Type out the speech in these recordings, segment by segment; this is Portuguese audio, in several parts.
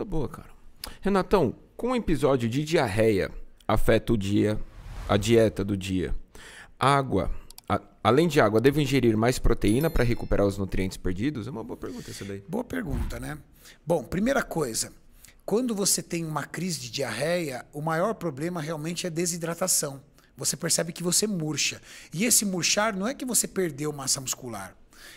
Tá boa, cara. Renatão, com o episódio de diarreia afeta o dia, a dieta do dia. Água. A, além de água, devo ingerir mais proteína para recuperar os nutrientes perdidos? É uma boa pergunta essa daí. Boa pergunta, né? Bom, primeira coisa, quando você tem uma crise de diarreia, o maior problema realmente é desidratação. Você percebe que você murcha. E esse murchar não é que você perdeu massa muscular.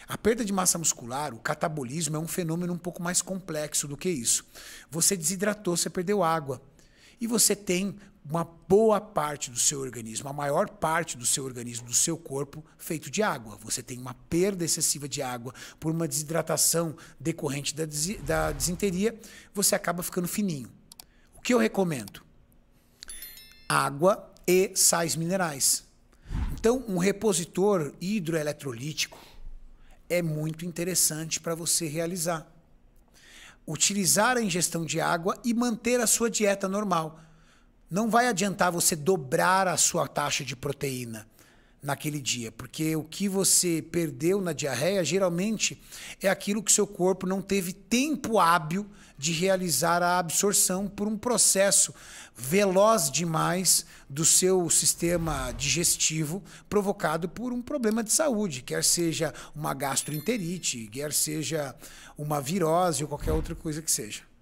A perda de massa muscular, o catabolismo, é um fenômeno um pouco mais complexo do que isso. Você desidratou, você perdeu água. E você tem uma boa parte do seu organismo, a maior parte do seu organismo, do seu corpo, feito de água. Você tem uma perda excessiva de água por uma desidratação decorrente da, des da desinteria, você acaba ficando fininho. O que eu recomendo? Água e sais minerais. Então, um repositor hidroeletrolítico, é muito interessante para você realizar. Utilizar a ingestão de água e manter a sua dieta normal. Não vai adiantar você dobrar a sua taxa de proteína naquele dia, porque o que você perdeu na diarreia geralmente é aquilo que seu corpo não teve tempo hábil de realizar a absorção por um processo veloz demais do seu sistema digestivo provocado por um problema de saúde, quer seja uma gastroenterite, quer seja uma virose ou qualquer outra coisa que seja.